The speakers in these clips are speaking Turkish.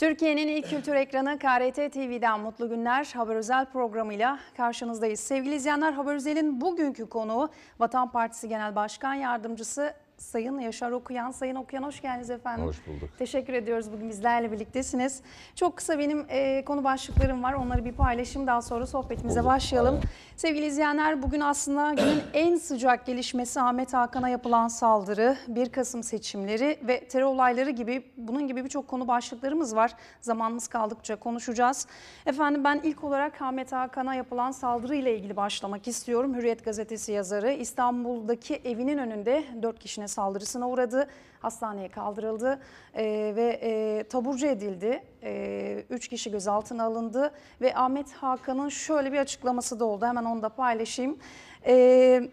Türkiye'nin ilk kültür ekranı KRT TV'den mutlu günler Haber Özel programıyla karşınızdayız. Sevgili izleyenler Haber Özel'in bugünkü konuğu Vatan Partisi Genel Başkan Yardımcısı Sayın Yaşar Okuyan. Sayın Okuyan hoş geldiniz efendim. Hoş bulduk. Teşekkür ediyoruz bugün bizlerle birliktesiniz. Çok kısa benim e, konu başlıklarım var. Onları bir paylaşayım daha sonra sohbetimize Olur. başlayalım. Aynen. Sevgili izleyenler bugün aslında günün en sıcak gelişmesi Ahmet Hakan'a yapılan saldırı, 1 Kasım seçimleri ve terör olayları gibi bunun gibi birçok konu başlıklarımız var. Zamanımız kaldıkça konuşacağız. Efendim ben ilk olarak Ahmet Hakan'a yapılan saldırı ile ilgili başlamak istiyorum. Hürriyet gazetesi yazarı İstanbul'daki evinin önünde 4 kişinin saldırısına uğradı. Hastaneye kaldırıldı e, ve e, taburcu edildi. E, üç kişi gözaltına alındı ve Ahmet Hakan'ın şöyle bir açıklaması da oldu. Hemen onu da paylaşayım. Evet.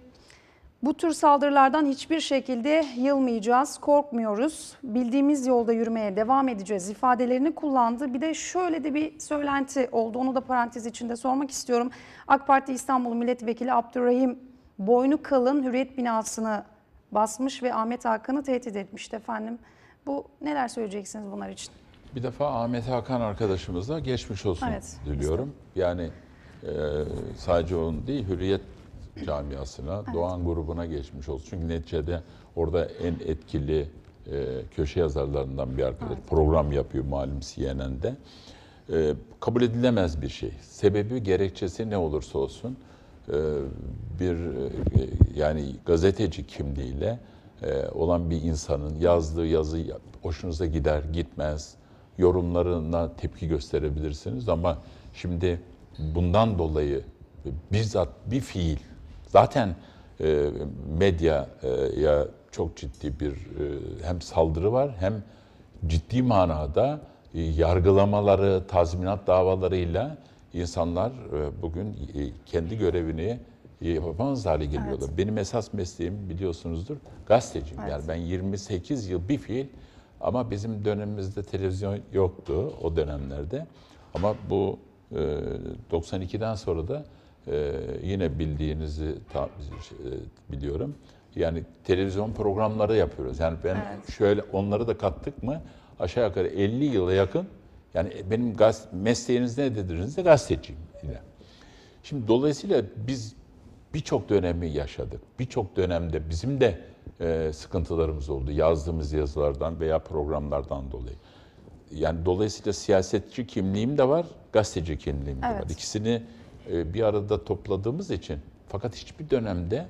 Bu tür saldırılardan hiçbir şekilde yılmayacağız, korkmuyoruz. Bildiğimiz yolda yürümeye devam edeceğiz ifadelerini kullandı. Bir de şöyle de bir söylenti oldu. Onu da parantez içinde sormak istiyorum. AK Parti İstanbul Milletvekili Abdurrahim Boynu Kalın Hürriyet binasını basmış ve Ahmet Hakan'ı tehdit etmişti efendim. Bu neler söyleyeceksiniz bunlar için? Bir defa Ahmet Hakan arkadaşımızla geçmiş olsun evet, diliyorum. Yani e, sadece onun değil Hürriyet camiasına, evet. Doğan grubuna geçmiş olsun. Çünkü neticede orada en etkili e, köşe yazarlarından bir arkadaş evet. program yapıyor malum CNN'de. E, kabul edilemez bir şey. Sebebi gerekçesi ne olursa olsun e, bir e, yani gazeteci kimliğiyle e, olan bir insanın yazdığı yazı hoşunuza gider gitmez yorumlarına tepki gösterebilirsiniz ama şimdi bundan dolayı bizzat bir fiil zaten medyaya çok ciddi bir hem saldırı var hem ciddi manada yargılamaları, tazminat davalarıyla insanlar e, bugün e, kendi görevini e, yapamaz hale geliyorlar. Evet. Benim esas mesleğim biliyorsunuzdur gazeteciyim. Evet. Yani ben 28 yıl bir fiil ama bizim dönemimizde televizyon yoktu o dönemlerde. Ama bu 92'den sonra da yine bildiğinizi şey, biliyorum. Yani televizyon programları yapıyoruz. Yani ben evet. şöyle onları da kattık mı aşağı yukarı 50 yıla yakın yani benim gaz mesleğiniz ne dediniz de gazeteciyim yine. Şimdi dolayısıyla biz birçok dönemi yaşadık. Birçok dönemde bizim de e, sıkıntılarımız oldu. Yazdığımız yazılardan veya programlardan dolayı. Yani dolayısıyla siyasetçi kimliğim de var, gazeteci kimliğim de evet. var. İkisini e, bir arada topladığımız için fakat hiçbir dönemde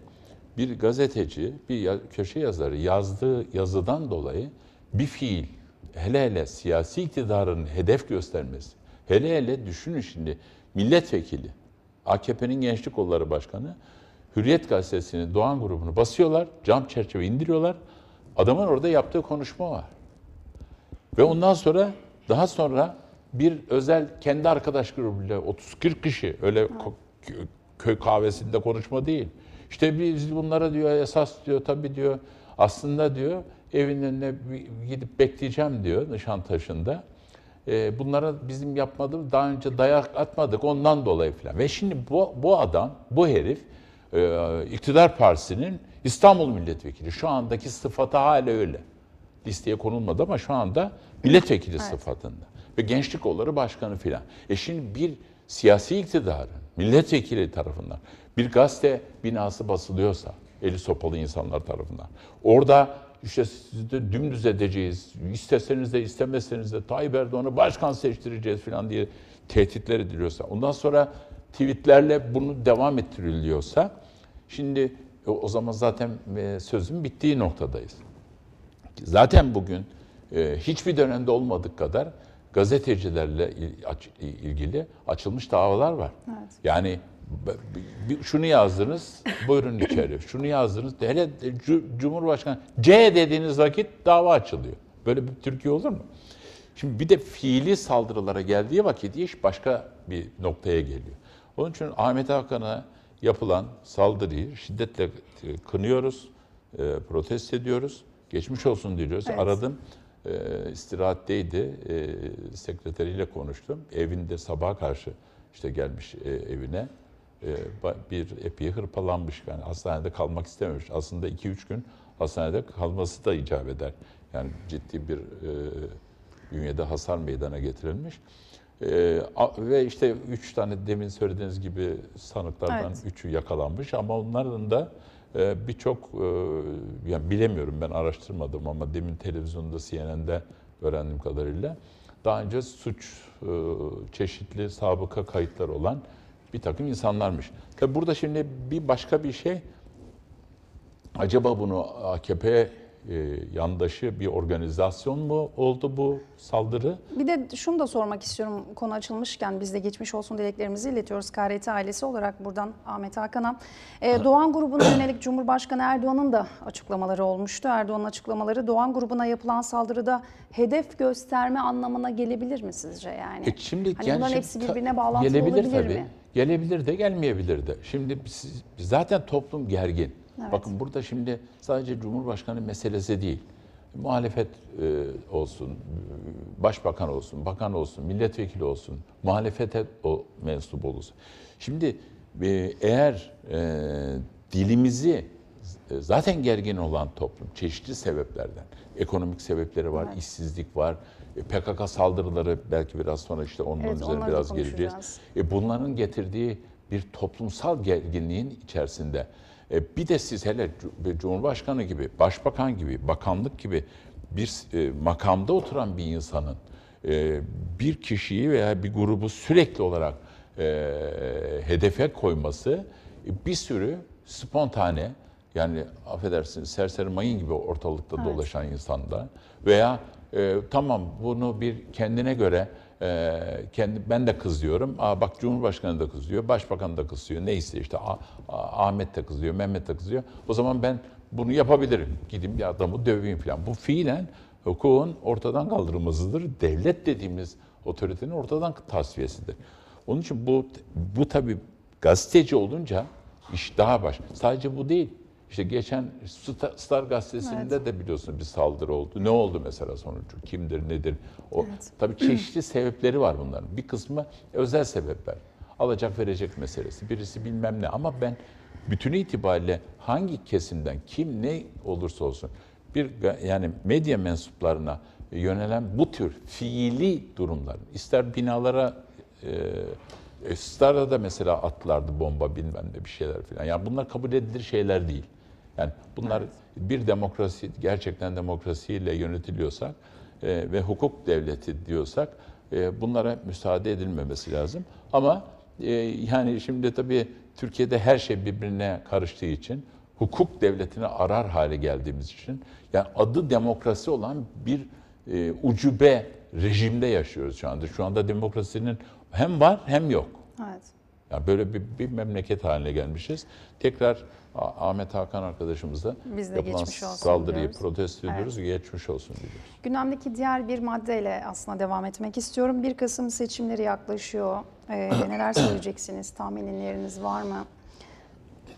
bir gazeteci, bir ya, köşe yazarı yazdığı yazıdan dolayı bir fiil hele hele siyasi iktidarın hedef göstermesi, hele hele düşünün şimdi milletvekili, AKP'nin gençlik kolları başkanı, Hürriyet gazetesini, Doğan grubunu basıyorlar, cam çerçeve indiriyorlar. Adamın orada yaptığı konuşma var. Ve ondan sonra, daha sonra bir özel kendi arkadaş grubuyla 30-40 kişi öyle köy kahvesinde konuşma değil. İşte biz bunlara diyor esas diyor tabii diyor aslında diyor evin önüne gidip bekleyeceğim diyor Nişantaşı'nda. E, bunlara bizim yapmadığımız daha önce dayak atmadık ondan dolayı falan. Ve şimdi bu, bu adam, bu herif e, iktidar partisinin İstanbul milletvekili. Şu andaki sıfatı hala öyle. Listeye konulmadı ama şu anda milletvekili evet. sıfatında. Ve gençlik kolları başkanı filan. E şimdi bir siyasi iktidarın milletvekili tarafından bir gazete binası basılıyorsa eli sopalı insanlar tarafından. Orada işte sizi de dümdüz edeceğiz. İsteseniz de istemeseniz de Tayyip Erdoğan'ı başkan seçtireceğiz falan diye tehditler ediliyorsa. Ondan sonra tweetlerle bunu devam ettiriliyorsa şimdi o zaman zaten e, sözün bittiği noktadayız. Zaten bugün e, hiçbir dönemde olmadık kadar gazetecilerle ilgili açılmış davalar var. Evet. Yani şunu yazdınız, buyurun içeri. Şunu yazdınız, hele Cumhurbaşkanı C dediğiniz vakit dava açılıyor. Böyle bir Türkiye olur mu? Şimdi bir de fiili saldırılara geldiği vakit iş başka bir noktaya geliyor. Onun için Ahmet Hakan'a yapılan saldırıyı şiddetle e, kınıyoruz, e, protest ediyoruz. Geçmiş olsun diyoruz. Evet. Aradım, e, istirahatteydi, sekreteriyle konuştum. Evinde sabaha karşı işte gelmiş evine. E, bir epey hırpalanmış. Yani hastanede kalmak istememiş. Aslında 2-3 gün hastanede kalması da icap eder. Yani ciddi bir e, bünyede hasar meydana getirilmiş. E, ve işte 3 tane demin söylediğiniz gibi sanıklardan 3'ü evet. Üçü yakalanmış ama onların da e, birçok e, yani bilemiyorum ben araştırmadım ama demin televizyonda CNN'de öğrendiğim kadarıyla daha önce suç e, çeşitli sabıka kayıtlar olan bir takım insanlarmış. Tabi burada şimdi bir başka bir şey, acaba bunu AKP e, yandaşı bir organizasyon mu oldu bu saldırı? Bir de şunu da sormak istiyorum konu açılmışken biz de geçmiş olsun dileklerimizi iletiyoruz KRT ailesi olarak buradan Ahmet Hakan'a. E, Doğan grubuna yönelik Cumhurbaşkanı Erdoğan'ın da açıklamaları olmuştu. Erdoğan'ın açıklamaları Doğan grubuna yapılan saldırıda hedef gösterme anlamına gelebilir mi sizce yani? E şimdi hani yani bunların şimdi, hepsi birbirine bağlantılı olabilir tabii. mi? Gelebilir de gelmeyebilir de. Şimdi biz, zaten toplum gergin. Evet. Bakın burada şimdi sadece Cumhurbaşkanı meselesi değil. Muhalefet e, olsun, başbakan olsun, bakan olsun, milletvekili olsun, muhalefete o mensup olsun. Şimdi e, eğer e, dilimizi e, zaten gergin olan toplum çeşitli sebeplerden ekonomik sebepleri var, evet. işsizlik var. E, PKK saldırıları belki biraz sonra işte onun evet, üzerine biraz geleceğiz. E, bunların getirdiği bir toplumsal gerginliğin içerisinde e, bir de siz hele Cumhurbaşkanı gibi, Başbakan gibi, bakanlık gibi bir e, makamda oturan bir insanın e, bir kişiyi veya bir grubu sürekli olarak e, hedefe koyması e, bir sürü spontane yani affedersiniz serseri mayın gibi ortalıkta evet. dolaşan insanda veya e, tamam bunu bir kendine göre e, kendi ben de kızıyorum. Aa bak Cumhurbaşkanı da kızıyor, Başbakan da kızıyor. Neyse işte A, A, Ahmet de kızıyor, Mehmet de kızıyor. O zaman ben bunu yapabilirim. Gideyim ya adamı döveyim falan. Bu fiilen hukukun ortadan kaldırılmasıdır. Devlet dediğimiz otoritenin ortadan tasfiyesidir. Onun için bu bu tabii gazeteci olunca iş daha baş. Sadece bu değil. İşte geçen Star, Star gazetesinde evet. de biliyorsunuz bir saldırı oldu. Ne oldu mesela sonucu? Kimdir, nedir? O evet. tabii çeşitli sebepleri var bunların. Bir kısmı özel sebepler. Alacak verecek meselesi. Birisi bilmem ne ama ben bütünü itibariyle hangi kesimden kim ne olursa olsun bir yani medya mensuplarına yönelen bu tür fiili durumlar. ister binalara e, e, Star'da da mesela atlardı bomba bilmem ne bir şeyler falan. Yani bunlar kabul edilir şeyler değil. Yani bunlar evet. bir demokrasi, gerçekten demokrasiyle yönetiliyorsak e, ve hukuk devleti diyorsak e, bunlara müsaade edilmemesi lazım. Ama e, yani şimdi tabii Türkiye'de her şey birbirine karıştığı için hukuk devletini arar hale geldiğimiz için yani adı demokrasi olan bir e, ucube rejimde yaşıyoruz şu anda. Şu anda demokrasinin hem var hem yok. Evet. Yani böyle bir, bir memleket haline gelmişiz. Tekrar Ahmet Hakan arkadaşımızla Biz de yapılan saldırıyı diyoruz. protesto ediyoruz. Evet. Geçmiş olsun diyoruz. Gündemdeki diğer bir maddeyle aslında devam etmek istiyorum. 1 Kasım seçimleri yaklaşıyor. Ee, neler söyleyeceksiniz? Tahminleriniz var mı?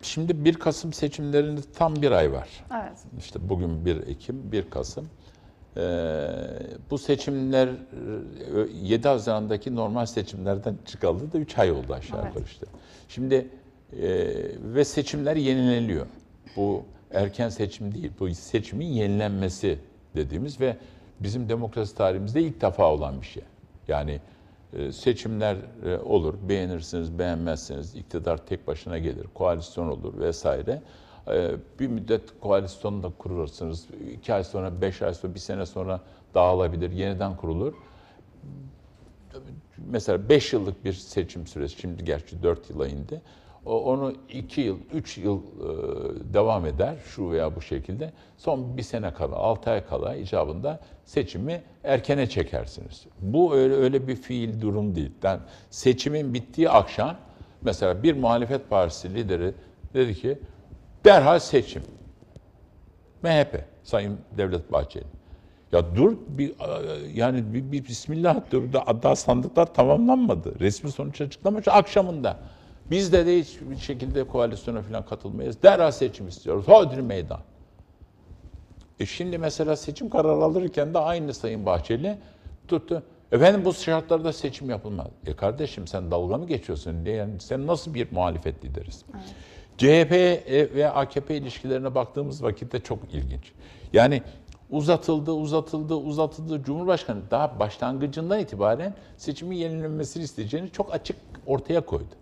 Şimdi 1 Kasım seçimlerinde tam bir ay var. Evet. İşte bugün 1 Ekim, 1 Kasım. Ee, bu seçimler 7 e, Haziran'daki normal seçimlerden çıkalı da 3 ay oldu aşağı yukarı evet. işte. Şimdi e, ve seçimler yenileniyor. Bu erken seçim değil, bu seçimin yenilenmesi dediğimiz ve bizim demokrasi tarihimizde ilk defa olan bir şey. Yani e, seçimler olur, beğenirsiniz, beğenmezsiniz, iktidar tek başına gelir, koalisyon olur vesaire. Ee, bir müddet koalisyonu da kurursunuz. İki ay sonra, beş ay sonra, bir sene sonra dağılabilir, yeniden kurulur. Mesela beş yıllık bir seçim süresi, şimdi gerçi dört yıla indi. Onu iki yıl, üç yıl e, devam eder şu veya bu şekilde. Son bir sene kala, altı ay kala icabında seçimi erkene çekersiniz. Bu öyle öyle bir fiil durum değil. Yani seçimin bittiği akşam mesela bir muhalefet partisi lideri dedi ki Derhal seçim. MHP, Sayın Devlet Bahçeli. Ya dur bir yani bir, bir bismillah dur da daha sandıklar tamamlanmadı. Resmi sonuç açıklamış akşamında. Biz de de hiçbir şekilde koalisyona falan katılmayız. Derhal seçim istiyoruz. Hodri meydan. E şimdi mesela seçim kararı alırken de aynı Sayın Bahçeli tuttu. Efendim bu şartlarda seçim yapılmaz. E kardeşim sen dalga mı geçiyorsun? Yani sen nasıl bir muhalefet liderisin? Evet. CHP e ve AKP ilişkilerine baktığımız vakitte çok ilginç. Yani uzatıldı, uzatıldı, uzatıldı. Cumhurbaşkanı daha başlangıcından itibaren seçimin yenilenmesini isteyeceğini çok açık ortaya koydu.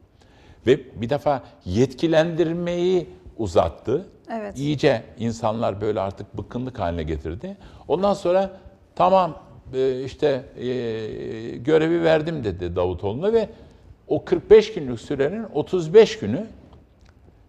Ve bir defa yetkilendirmeyi uzattı. Evet. İyice insanlar böyle artık bıkkınlık haline getirdi. Ondan sonra tamam e, işte e, görevi verdim dedi Davutoğlu'na ve o 45 günlük sürenin 35 günü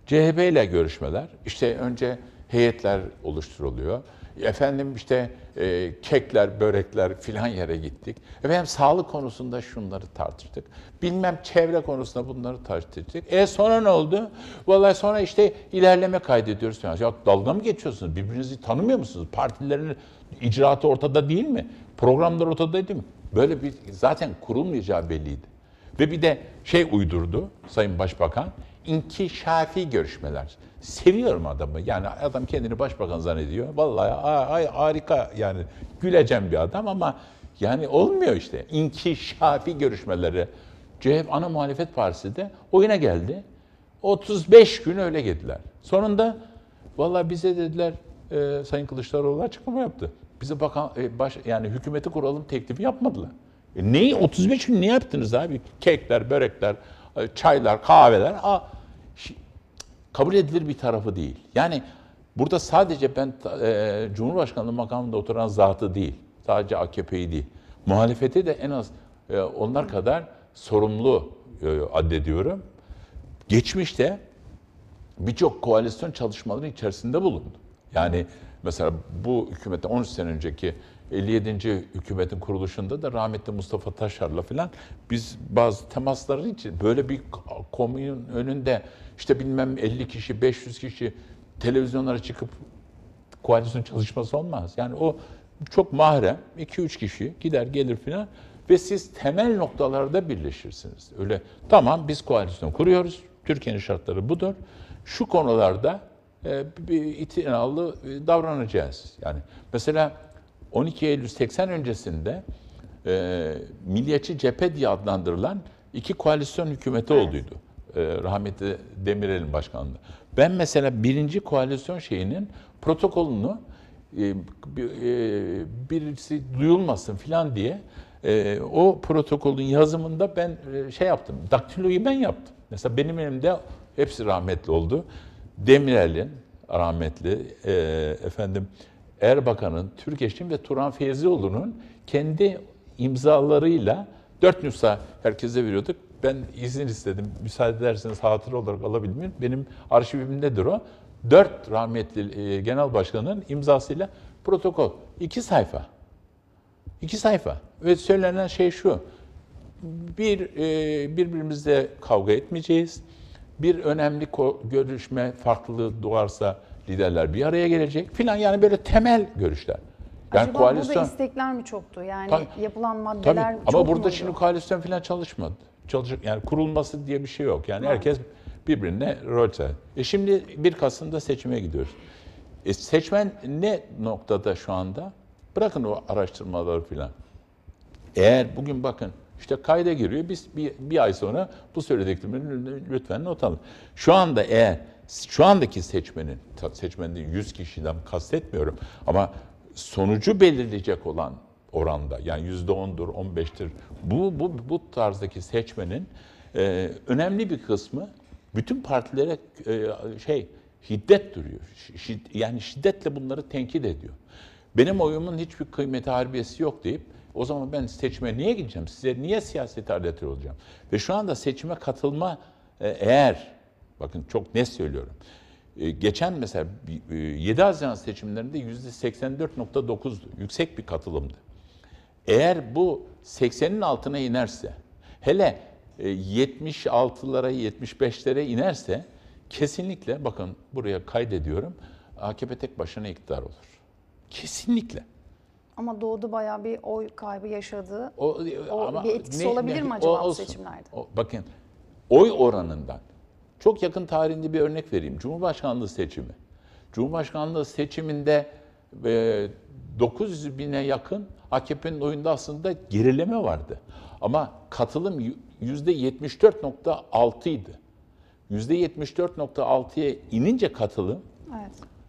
CHP ile görüşmeler, işte önce heyetler oluşturuluyor. Efendim işte e, kekler, börekler filan yere gittik. Efendim sağlık konusunda şunları tartıştık. Bilmem çevre konusunda bunları tartıştık. E sonra ne oldu? Vallahi sonra işte ilerleme kaydediyoruz. Yani, ya dalga mı geçiyorsunuz? Birbirinizi tanımıyor musunuz? Partilerin icraatı ortada değil mi? Programlar ortada değil mi? Böyle bir zaten kurulmayacağı belliydi. Ve bir de şey uydurdu Sayın Başbakan inkişafi görüşmeler. Seviyorum adamı. Yani adam kendini başbakan zannediyor. Vallahi ay, harika yani güleceğim bir adam ama yani olmuyor işte. İnkişafi görüşmeleri. CHP ana muhalefet partisi de oyuna geldi. 35 gün öyle geldiler Sonunda valla bize dediler e, Sayın Kılıçdaroğlu açıklama yaptı. Bize bakan e, baş, yani hükümeti kuralım teklifi yapmadılar. E, neyi 35 gün ne yaptınız abi? Kekler, börekler, e, çaylar, kahveler. A, kabul edilir bir tarafı değil. Yani burada sadece ben e, Cumhurbaşkanlığı makamında oturan zatı değil, sadece AKP'yi değil, muhalefeti de en az e, onlar kadar sorumlu e, addediyorum. Geçmişte birçok koalisyon çalışmaları içerisinde bulundu. Yani mesela bu hükümetten 13 sene önceki 57. hükümetin kuruluşunda da rahmetli Mustafa Taşar'la falan biz bazı temasları için böyle bir komünün önünde işte bilmem 50 kişi, 500 kişi televizyonlara çıkıp koalisyon çalışması olmaz. Yani o çok mahrem 2-3 kişi gider gelir filan ve siz temel noktalarda birleşirsiniz. Öyle tamam biz koalisyon kuruyoruz. Türkiye'nin şartları budur. Şu konularda e, bir itinalı e, davranacağız. Yani mesela 12 Eylül 80 öncesinde e, Milliyetçi Cephe diye adlandırılan iki koalisyon hükümeti evet. olduydu. Ee, rahmetli Demirel'in başkanlığı. Ben mesela birinci koalisyon şeyinin protokolunu e, e, birisi duyulmasın filan diye e, o protokolün yazımında ben şey yaptım. Daktiloyu ben yaptım. Mesela benim elimde hepsi rahmetli oldu. Demirel'in rahmetli efendim Erbakan'ın, Türkeş'in ve Turan Feyzioğlu'nun kendi imzalarıyla dört nüsa herkese veriyorduk ben izin istedim. Müsaade ederseniz hatıra olarak alabilir Benim arşivimdedir o. Dört rahmetli e, genel başkanın imzasıyla protokol. iki sayfa. İki sayfa. Ve söylenen şey şu. Bir, e, birbirimizle kavga etmeyeceğiz. Bir önemli görüşme farklılığı doğarsa liderler bir araya gelecek filan. Yani böyle temel görüşler. Yani Acaba koalisyon... burada istekler mi çoktu? Yani tabii, yapılan maddeler tabii. Ama çok burada mu şimdi koalisyon filan çalışmadı çalışıp yani kurulması diye bir şey yok. Yani herkes birbirine rol E şimdi 1 Kasım'da seçime gidiyoruz. E seçmen ne noktada şu anda? Bırakın o araştırmaları filan. Eğer bugün bakın işte kayda giriyor. Biz bir, bir ay sonra bu söylediklerimi lütfen not alın. Şu anda eğer şu andaki seçmenin seçmenin 100 kişiden kastetmiyorum ama sonucu belirleyecek olan oranda. Yani yüzde ondur, on beştir. Bu, bu, bu tarzdaki seçmenin e, önemli bir kısmı bütün partilere e, şey hiddet duruyor. Şid, yani şiddetle bunları tenkit ediyor. Benim oyumun hiçbir kıymeti harbiyesi yok deyip o zaman ben seçime niye gideceğim? Size niye siyaset ardatıyor olacağım? Ve şu anda seçime katılma e, eğer bakın çok ne söylüyorum. E, geçen mesela e, 7 Haziran seçimlerinde %84.9'du. Yüksek bir katılımdı. Eğer bu 80'in altına inerse, hele 76'lara, e, 75'lere inerse kesinlikle bakın buraya kaydediyorum AKP tek başına iktidar olur. Kesinlikle. Ama doğdu bayağı bir oy kaybı yaşadığı. O, e, o bir etkisi ne, olabilir ne, mi acaba o, bu seçimlerde? O, bakın oy oranından çok yakın tarihinde bir örnek vereyim. Cumhurbaşkanlığı seçimi. Cumhurbaşkanlığı seçiminde ve 900 bine yakın AKP'nin oyunda aslında gerileme vardı. Ama katılım %74.6 idi. %74.6'ya inince katılım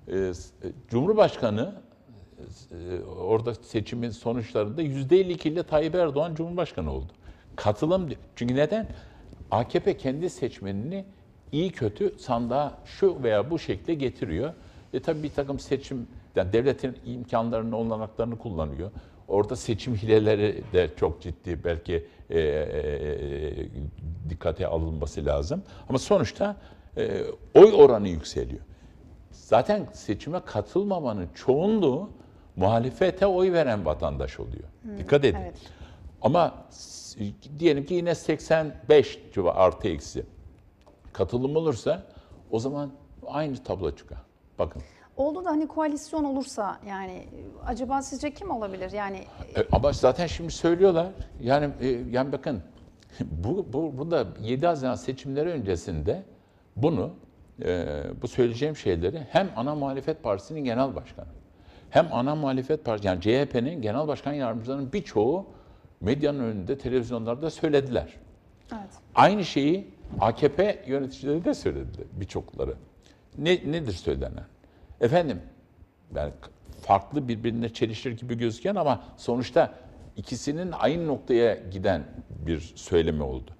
evet. e, e Cumhurbaşkanı e, e, orada seçimin sonuçlarında %52 ile Tayyip Erdoğan Cumhurbaşkanı oldu. Katılım çünkü neden? AKP kendi seçmenini iyi kötü sandığa şu veya bu şekilde getiriyor. E tabi bir takım seçim yani devletin imkanlarını, olanaklarını kullanıyor. Orada seçim hileleri de çok ciddi belki e, e, dikkate alınması lazım. Ama sonuçta e, oy oranı yükseliyor. Zaten seçime katılmamanın çoğunluğu muhalefete oy veren vatandaş oluyor. Hmm, Dikkat edin. Evet. Ama diyelim ki yine 85 civar artı eksi katılım olursa o zaman aynı tablo çıkar. Bakın Oldu da hani koalisyon olursa yani acaba sizce kim olabilir? Yani e, ama zaten şimdi söylüyorlar. Yani e, yani bakın bu, bu burada 7 Haziran seçimleri öncesinde bunu e, bu söyleyeceğim şeyleri hem ana muhalefet partisinin genel başkanı hem ana muhalefet partisi yani CHP'nin genel başkan yardımcılarının birçoğu medyanın önünde televizyonlarda söylediler. Evet. Aynı şeyi AKP yöneticileri de söyledi birçokları. Ne, nedir söylenen? Efendim, yani farklı birbirine çelişir gibi gözüken ama sonuçta ikisinin aynı noktaya giden bir söylemi oldu.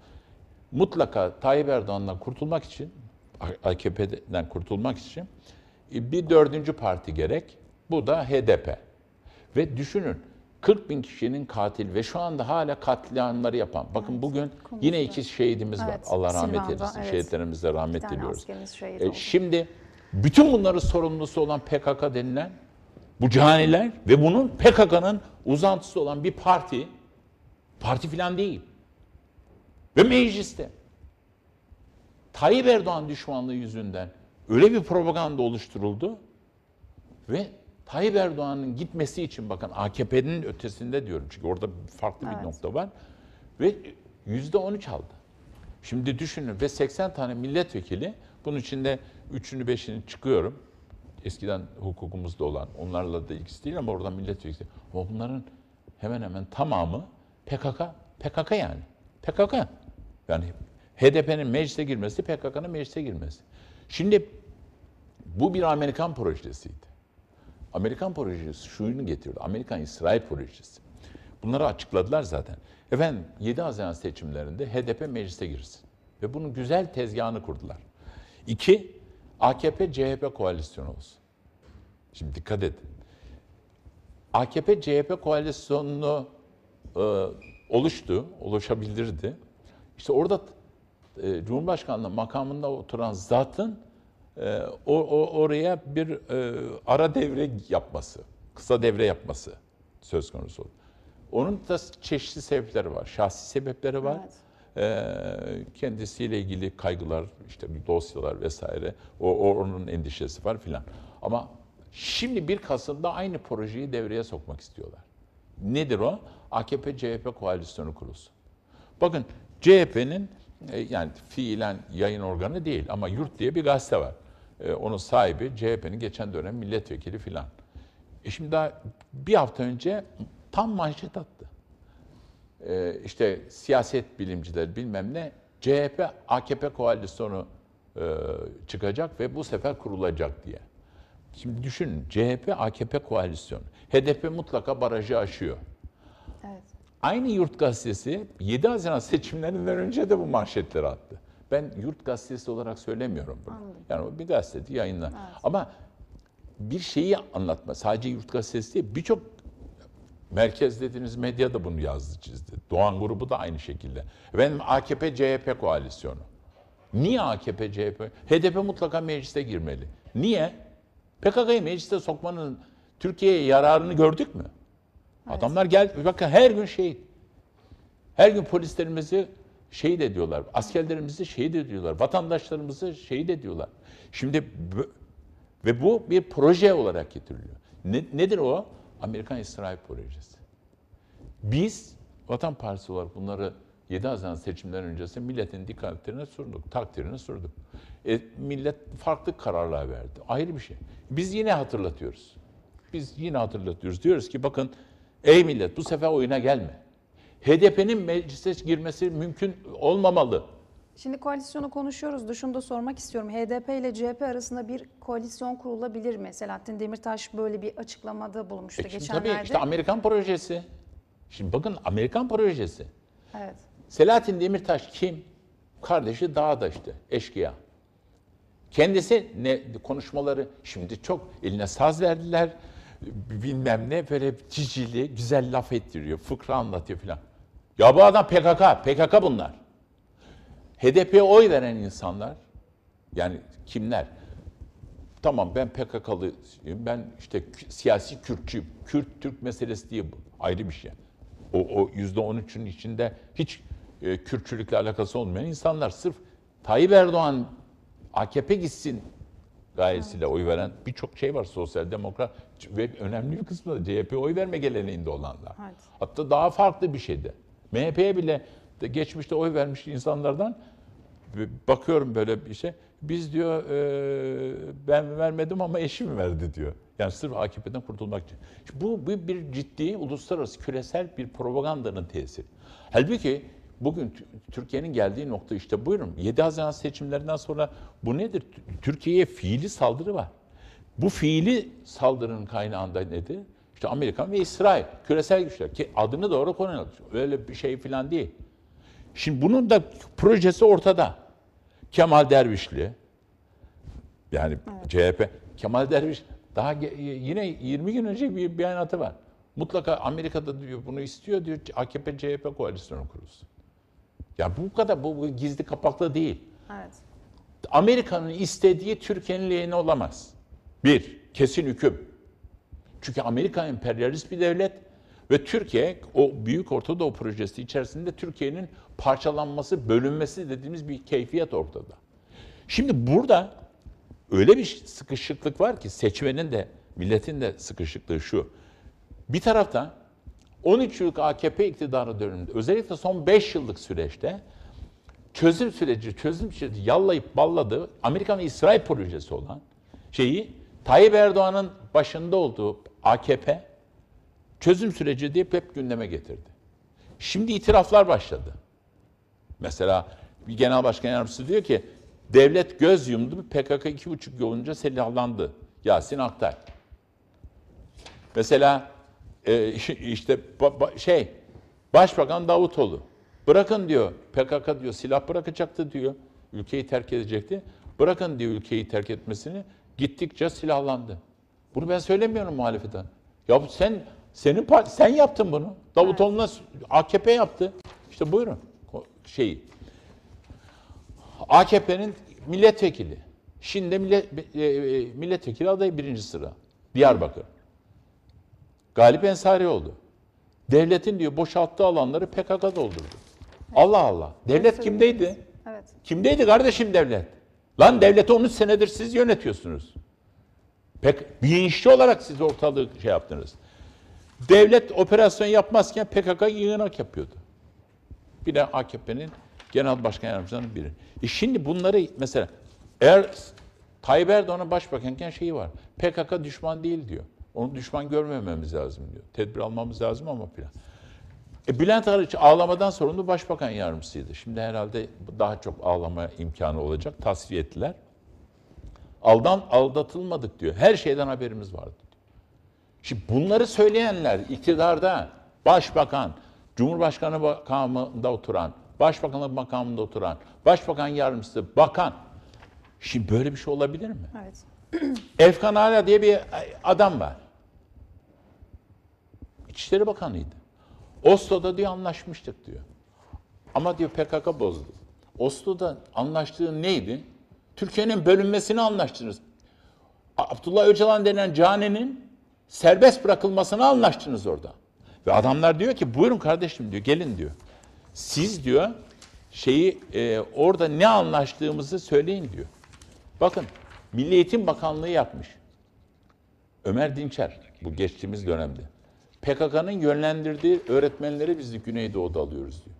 Mutlaka Tayyip Erdoğan'dan kurtulmak için, AKP'den kurtulmak için e, bir dördüncü parti gerek. Bu da HDP. Ve düşünün 40 bin kişinin katil ve şu anda hala katliamları yapan. Bakın evet, bugün konuştum. yine iki şehidimiz evet, var. Allah rahmet eylesin. Evet. Şehitlerimize rahmet diliyoruz. E, şimdi bütün bunların sorumlusu olan PKK denilen bu caniler ve bunun PKK'nın uzantısı olan bir parti, parti filan değil. Ve mecliste Tayyip Erdoğan düşmanlığı yüzünden öyle bir propaganda oluşturuldu ve Tayyip Erdoğan'ın gitmesi için bakın AKP'nin ötesinde diyorum çünkü orada farklı evet. bir nokta var ve yüzde 13 aldı. Şimdi düşünün ve 80 tane milletvekili bunun içinde Üçünü beşini çıkıyorum. Eskiden hukukumuzda olan onlarla da ilgisi değil ama oradan milletvekili. Ama bunların hemen hemen tamamı PKK. PKK yani. PKK. Yani HDP'nin meclise girmesi, PKK'nın meclise girmesi. Şimdi bu bir Amerikan projesiydi. Amerikan projesi şuyunu getirdi. Amerikan-İsrail projesi. Bunları açıkladılar zaten. Efendim 7 Haziran seçimlerinde HDP meclise girsin. Ve bunun güzel tezgahını kurdular. İki, AKP-CHP koalisyonu olsun. Şimdi dikkat edin. AKP-CHP koalisyonunu e, oluştu, oluşabilirdi. İşte orada e, Cumhurbaşkanlığı makamında oturan zatın e, o, o oraya bir e, ara devre yapması, kısa devre yapması söz konusu oldu. Onun da çeşitli sebepleri var. Şahsi sebepleri var. Evet. Ee, kendisiyle ilgili kaygılar, işte dosyalar vesaire, o, o onun endişesi var filan. Ama şimdi bir Kasım'da aynı projeyi devreye sokmak istiyorlar. Nedir o? AKP-CHP koalisyonu kurulsun. Bakın CHP'nin e, yani fiilen yayın organı değil ama Yurt diye bir gazete var. E, onun sahibi CHP'nin geçen dönem milletvekili filan. E şimdi daha bir hafta önce tam manşet attı. Ee, işte siyaset bilimciler bilmem ne CHP AKP koalisyonu e, çıkacak ve bu sefer kurulacak diye. Şimdi düşünün CHP AKP koalisyonu. HDP mutlaka barajı aşıyor. Evet. Aynı Yurt Gazetesi 7 Haziran seçimlerinden önce de bu manşetleri attı. Ben Yurt Gazetesi olarak söylemiyorum bunu. Anladım. Yani o bir gazete yayınlar. Evet. Ama bir şeyi anlatma. Sadece Yurt Gazetesi değil birçok Merkez dediniz medya da bunu yazdı çizdi. Doğan grubu da aynı şekilde. Efendim AKP-CHP koalisyonu. Niye AKP-CHP? HDP mutlaka mecliste girmeli. Niye? PKK'yı mecliste sokmanın Türkiye'ye yararını gördük mü? Evet. Adamlar geldi. Bakın her gün şehit. Her gün polislerimizi şehit ediyorlar. Askerlerimizi şehit ediyorlar. Vatandaşlarımızı şehit ediyorlar. Şimdi ve bu bir proje olarak getiriliyor. Ne, nedir o? Amerikan İsrail projesi. Biz Vatan Partisi olarak bunları 7 Haziran seçimler öncesi milletin dikkatlerine sürdük, takdirine sürdük. E, millet farklı kararlar verdi. Ayrı bir şey. Biz yine hatırlatıyoruz. Biz yine hatırlatıyoruz. Diyoruz ki bakın ey millet bu sefer oyuna gelme. HDP'nin meclise girmesi mümkün olmamalı. Şimdi koalisyonu konuşuyoruz. Dışında sormak istiyorum. HDP ile CHP arasında bir koalisyon kurulabilir mi? Selahattin Demirtaş böyle bir açıklamada bulunmuştu e şimdi geçenlerde. Tabii işte Amerikan projesi. Şimdi bakın Amerikan projesi. Evet. Selahattin Demirtaş kim? Kardeşi Dağdaş'tı. eşkıya. Kendisi ne konuşmaları şimdi çok eline saz verdiler. Bilmem ne böyle cicili güzel laf ettiriyor. Fıkra anlatıyor falan. Ya bu adam PKK, PKK bunlar. HDP'ye oy veren insanlar yani kimler? Tamam ben PKK'lıyım, ben işte siyasi Kürtçüyüm. Kürt-Türk meselesi diye ayrı bir şey. O, o %13'ün içinde hiç e, Kürtçülükle alakası olmayan insanlar sırf Tayyip Erdoğan AKP gitsin gayesiyle oy veren birçok şey var sosyal demokrat ve önemli bir kısmı da CHP oy verme geleneğinde olanlar. Evet. Hatta daha farklı bir şeydi. MHP'ye bile de geçmişte oy vermiş insanlardan bakıyorum böyle bir şey. Biz diyor e, ben vermedim ama eşim verdi diyor. Yani sırf AKP'den kurtulmak için. Şimdi bu, bu bir ciddi uluslararası küresel bir propagandanın tesiri. Halbuki bugün Türkiye'nin geldiği nokta işte buyurun 7 Haziran seçimlerinden sonra bu nedir? Türkiye'ye fiili saldırı var. Bu fiili saldırının kaynağında nedir? İşte Amerikan ve İsrail, küresel güçler ki adını doğru koyalım. Öyle bir şey falan değil. Şimdi bunun da projesi ortada. Kemal Dervişli, yani evet. CHP, Kemal Derviş daha yine 20 gün önce bir beyanatı var. Mutlaka Amerika'da diyor bunu istiyor diyor AKP CHP koalisyonu kurulsun. Ya bu kadar bu, bu gizli kapaklı değil. Evet. Amerika'nın istediği Türkiye'nin lehine olamaz. Bir, kesin hüküm. Çünkü Amerika emperyalist bir devlet ve Türkiye o Büyük Ortadoğu projesi içerisinde Türkiye'nin parçalanması, bölünmesi dediğimiz bir keyfiyet ortada. Şimdi burada öyle bir sıkışıklık var ki seçmenin de milletin de sıkışıklığı şu. Bir tarafta 13 yıllık AKP iktidarı döneminde özellikle son 5 yıllık süreçte çözüm süreci, çözüm süreci yallayıp balladığı Amerikan İsrail projesi olan şeyi Tayyip Erdoğan'ın başında olduğu AKP çözüm süreci diye hep gündeme getirdi. Şimdi itiraflar başladı. Mesela bir genel başkan yardımcısı diyor ki devlet göz yumdu PKK iki buçuk yolunca silahlandı. Yasin Aktay. Mesela e, işte şey Başbakan Davutoğlu bırakın diyor PKK diyor silah bırakacaktı diyor. Ülkeyi terk edecekti. Bırakın diyor ülkeyi terk etmesini. Gittikçe silahlandı. Bunu ben söylemiyorum muhalefete. Ya sen senin sen yaptın bunu. Davutoğlu'na AKP yaptı. İşte buyurun şeyi. AKP'nin milletvekili. Şimdi millet, e, e, milletvekili adayı birinci sıra. Diyarbakır. Galip Ensari oldu. Devletin diyor boşalttığı alanları PKK doldurdu. Allah Allah. Devlet kimdeydi? Evet. Kimdeydi kardeşim devlet? Lan devleti 13 senedir siz yönetiyorsunuz. Pek bilinçli olarak siz ortalığı şey yaptınız. Devlet operasyon yapmazken PKK yığınak yapıyordu. Bir de AKP'nin genel başkan yardımcılarının biri. E şimdi bunları mesela eğer Tayyip Erdoğan'ın başbakanken şeyi var. PKK düşman değil diyor. Onu düşman görmememiz lazım diyor. Tedbir almamız lazım ama filan. E Bülent Arıç ağlamadan sorumlu başbakan yardımcısıydı. Şimdi herhalde daha çok ağlama imkanı olacak. Tasfiye ettiler. Aldan aldatılmadık diyor. Her şeyden haberimiz vardı. Şimdi bunları söyleyenler iktidarda başbakan, Cumhurbaşkanı makamında oturan, başbakanlık makamında oturan, başbakan yardımcısı, bakan. Şimdi böyle bir şey olabilir mi? Evet. Efkan Ala diye bir adam var. İçişleri Bakanı'ydı. Oslo'da diyor anlaşmıştık diyor. Ama diyor PKK bozdu. Oslo'da anlaştığı neydi? Türkiye'nin bölünmesini anlaştınız. Abdullah Öcalan denen caninin serbest bırakılmasını anlaştınız orada. Ve adamlar diyor ki buyurun kardeşim diyor gelin diyor. Siz diyor şeyi e, orada ne anlaştığımızı söyleyin diyor. Bakın Milli Eğitim Bakanlığı yapmış. Ömer Dinçer bu geçtiğimiz dönemde. PKK'nın yönlendirdiği öğretmenleri biz de Güneydoğu'da alıyoruz diyor.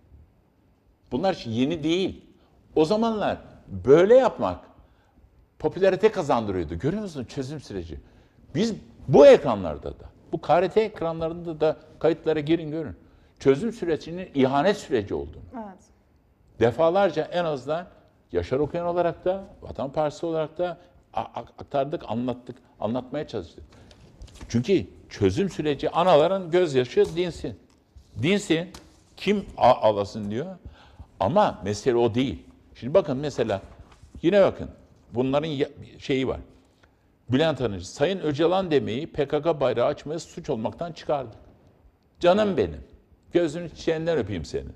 Bunlar yeni değil. O zamanlar böyle yapmak popülerite kazandırıyordu. Görüyor musun çözüm süreci? Biz bu ekranlarda da, bu KRT ekranlarında da kayıtlara girin görün. Çözüm sürecinin ihanet süreci olduğunu. Evet. Defalarca en azından Yaşar Okuyan olarak da, Vatan Partisi olarak da aktardık, anlattık, anlatmaya çalıştık. Çünkü çözüm süreci anaların gözyaşı dinsin. Dinsin, kim alasın diyor. Ama mesele o değil. Şimdi bakın mesela, yine bakın, bunların şeyi var. Bülent Arıncı, Sayın Öcalan demeyi PKK bayrağı açmayı suç olmaktan çıkardı. Canım benim. Gözünü çiçeğinden öpeyim senin.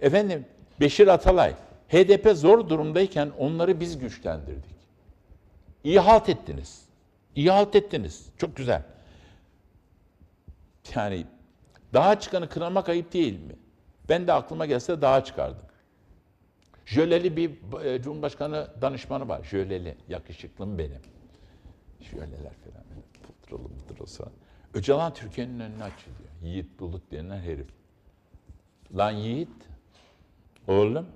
Efendim Beşir Atalay, HDP zor durumdayken onları biz güçlendirdik. İyi halt ettiniz. İyi halt ettiniz. Çok güzel. Yani daha çıkanı kınamak ayıp değil mi? Ben de aklıma gelse daha çıkardım. Jöleli bir e, Cumhurbaşkanı danışmanı var. Jöleli, yakışıklım benim şöleler falan böyle pudralı pudralı Öcalan Türkiye'nin önünü açıyor Yiğit Bulut denilen herif. Lan Yiğit, oğlum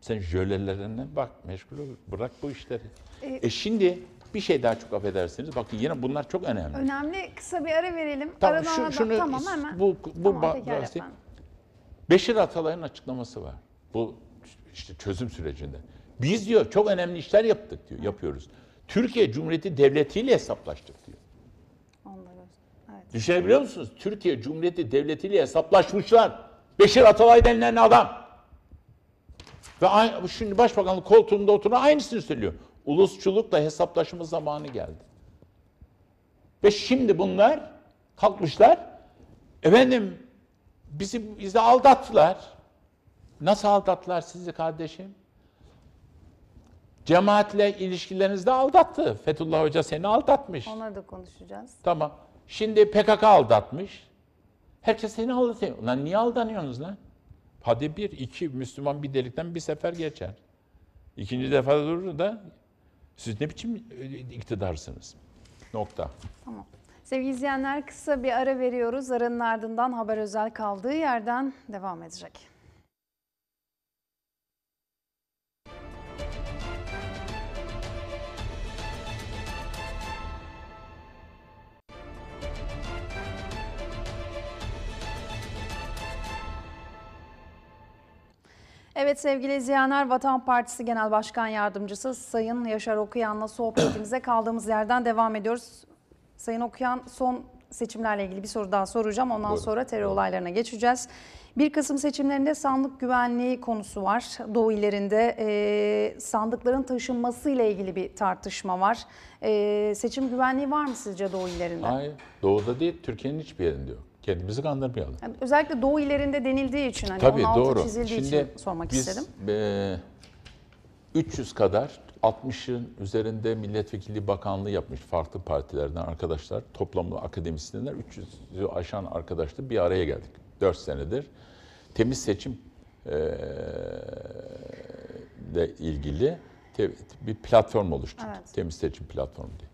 sen jölelerine bak, meşgul ol, bırak bu işleri. Ee, e şimdi bir şey daha çok affedersiniz. Bakın yine bunlar çok önemli. Önemli. Kısa bir ara verelim. Tamam, Aradan şu, arada, şunu, tamam hemen. Bu, bu tamam, ba- Beşir Atalay'ın açıklaması var. Bu işte çözüm sürecinde. Biz diyor çok önemli işler yaptık diyor, yapıyoruz. Türkiye Cumhuriyeti devletiyle hesaplaştık diyor. Evet. Düşünebiliyor musunuz? Türkiye Cumhuriyeti devletiyle hesaplaşmışlar. Beşir Atalay denilen adam. Ve aynı, şimdi başbakanlık koltuğunda oturan aynısını söylüyor. Ulusçulukla hesaplaşma zamanı geldi. Ve şimdi bunlar kalkmışlar. Efendim bizi, bizi aldattılar. Nasıl aldattılar sizi kardeşim? Cemaatle ilişkilerinizde aldattı. Fethullah Hoca seni aldatmış. Onları da konuşacağız. Tamam. Şimdi PKK aldatmış. Herkes seni aldatıyor. Lan niye aldanıyorsunuz lan? Hadi bir, iki Müslüman bir delikten bir sefer geçer. İkinci defa durur da siz ne biçim e, iktidarsınız? Nokta. Tamam. Sevgili izleyenler kısa bir ara veriyoruz. Aranın ardından haber özel kaldığı yerden devam edecek. Evet sevgili izleyenler Vatan Partisi Genel Başkan Yardımcısı Sayın Yaşar Okuyan'la sohbetimize kaldığımız yerden devam ediyoruz. Sayın Okuyan son seçimlerle ilgili bir soru daha soracağım. Ondan Buyurun. sonra terör olaylarına geçeceğiz. Bir Kasım seçimlerinde sandık güvenliği konusu var. Doğu ilerinde e, sandıkların taşınması ile ilgili bir tartışma var. E, seçim güvenliği var mı sizce Doğu ilerinde? Hayır. Doğu'da değil, Türkiye'nin hiçbir yerinde yok. Kendimizi kandırmayalım. Yani özellikle doğu ilerinde denildiği için hani Tabii, onun doğru. çizildiği Şimdi için sormak biz, istedim. E, 300 kadar 60'ın üzerinde milletvekili bakanlığı yapmış farklı partilerden arkadaşlar. Toplamda akademisyenler 300'ü aşan arkadaşla bir araya geldik. 4 senedir. Temiz seçim ile ilgili te, bir platform oluşturduk. Evet. Temiz seçim platformu diye.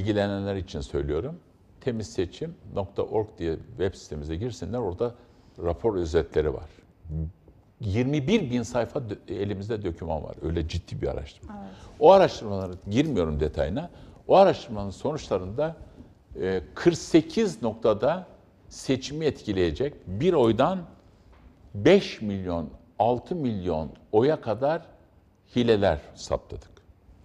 İlgilenenler için söylüyorum temizseçim.org diye web sitemize girsinler. Orada rapor özetleri var. 21 bin sayfa elimizde döküman var. Öyle ciddi bir araştırma. Evet. O araştırmalara girmiyorum detayına. O araştırmanın sonuçlarında 48 e, noktada seçimi etkileyecek bir oydan 5 milyon, 6 milyon oya kadar hileler saptadık.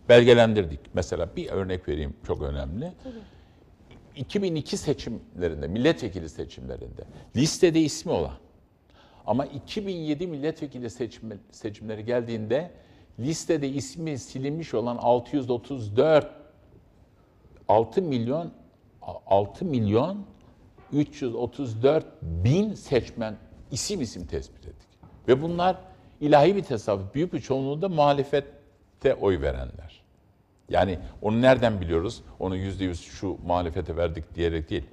Belgelendirdik. Mesela bir örnek vereyim çok önemli. Tabii. 2002 seçimlerinde, milletvekili seçimlerinde listede ismi olan ama 2007 milletvekili seçim, seçimleri geldiğinde listede ismi silinmiş olan 634 6 milyon 6 milyon 334 bin seçmen isim isim tespit ettik. Ve bunlar ilahi bir tesadüf. Büyük bir çoğunluğunda muhalefette oy verenler. Yani onu nereden biliyoruz? Onu yüzde yüz şu muhalefete verdik diyerek değil.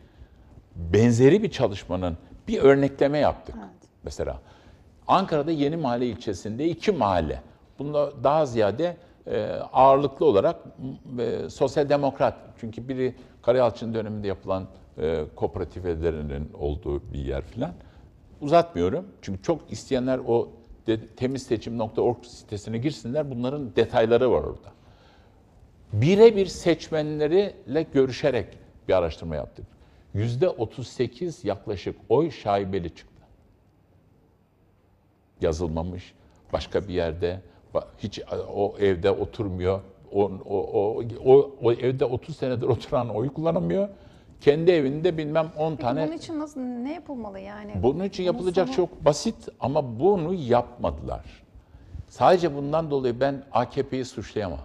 Benzeri bir çalışmanın bir örnekleme yaptık. Evet. Mesela Ankara'da Yeni Mahalle ilçesinde iki mahalle. Bunda daha ziyade e, ağırlıklı olarak e, sosyal demokrat. Çünkü biri Karayalçın döneminde yapılan e, kooperatiflerinin olduğu bir yer filan. Uzatmıyorum. Çünkü çok isteyenler o temizseçim.org sitesine girsinler. Bunların detayları var orada birebir seçmenleriyle görüşerek bir araştırma yaptık. Yüzde 38 yaklaşık oy şaibeli çıktı. Yazılmamış, başka bir yerde, hiç o evde oturmuyor. O, o, o, o, o evde 30 senedir oturan oy kullanamıyor. Kendi evinde bilmem 10 Peki tane. Bunun için nasıl, ne yapılmalı yani? Bunun için yapılacak sonu... çok şey basit ama bunu yapmadılar. Sadece bundan dolayı ben AKP'yi suçlayamam.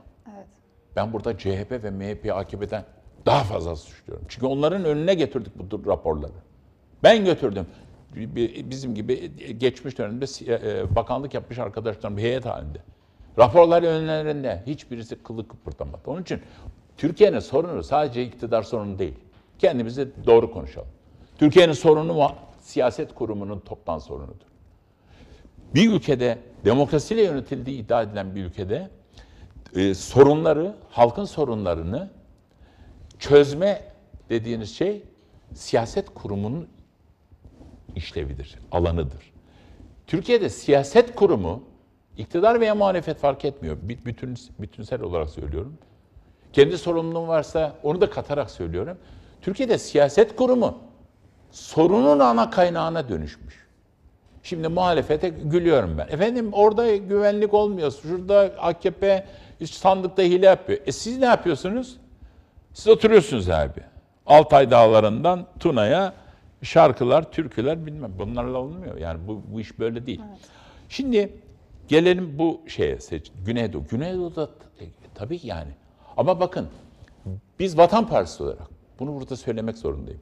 Ben burada CHP ve MHP, AKP'den daha fazla suçluyorum. Çünkü onların önüne getirdik bu raporları. Ben götürdüm. Bizim gibi geçmiş dönemde e, e, bakanlık yapmış arkadaşlarım heyet halinde. Raporlar önlerinde hiçbirisi kılık kıpırdamadı. Onun için Türkiye'nin sorunu sadece iktidar sorunu değil. Kendimizi doğru konuşalım. Türkiye'nin sorunu mu? Siyaset kurumunun toptan sorunudur. Bir ülkede demokrasiyle yönetildiği iddia edilen bir ülkede e, sorunları, halkın sorunlarını çözme dediğiniz şey siyaset kurumunun işlevidir, alanıdır. Türkiye'de siyaset kurumu iktidar veya muhalefet fark etmiyor. Bütün bütünsel olarak söylüyorum. Kendi sorumluluğum varsa onu da katarak söylüyorum. Türkiye'de siyaset kurumu sorunun ana kaynağına dönüşmüş. Şimdi muhalefete gülüyorum ben. Efendim orada güvenlik olmuyor. Şurada AKP işte sandıkta hile yapıyor. E siz ne yapıyorsunuz? Siz oturuyorsunuz abi. Altay dağlarından Tuna'ya şarkılar, türküler bilmem. Bunlarla olmuyor. Yani bu, bu iş böyle değil. Evet. Şimdi gelelim bu şeye seç. Güneydoğu. Güneydoğu'da e, tabii yani. Ama bakın biz Vatan Partisi olarak bunu burada söylemek zorundayım.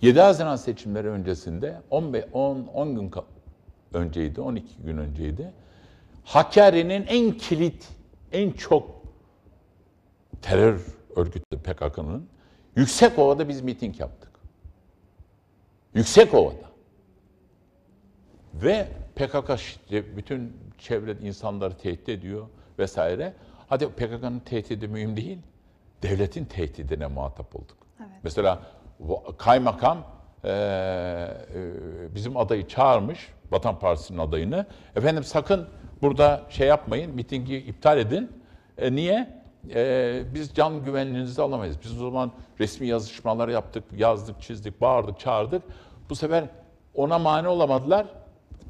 7 Haziran seçimleri öncesinde 15, 10, 10 gün önceydi, 12 gün önceydi. Hakkari'nin en kilit, en çok terör örgütü PKK'nın yüksek Yüksekova'da biz miting yaptık. yüksek Yüksekova'da. Ve PKK işte bütün çevre insanları tehdit ediyor vesaire. Hadi PKK'nın tehdidi mühim değil. Devletin tehdidine muhatap olduk. Evet. Mesela kaymakam e, bizim adayı çağırmış, Vatan Partisi'nin adayını. Efendim sakın Burada şey yapmayın, mitingi iptal edin. E, niye? E, biz can güvenliğinizi alamayız. Biz o zaman resmi yazışmalar yaptık, yazdık, çizdik, bağırdık, çağırdık. Bu sefer ona mani olamadılar.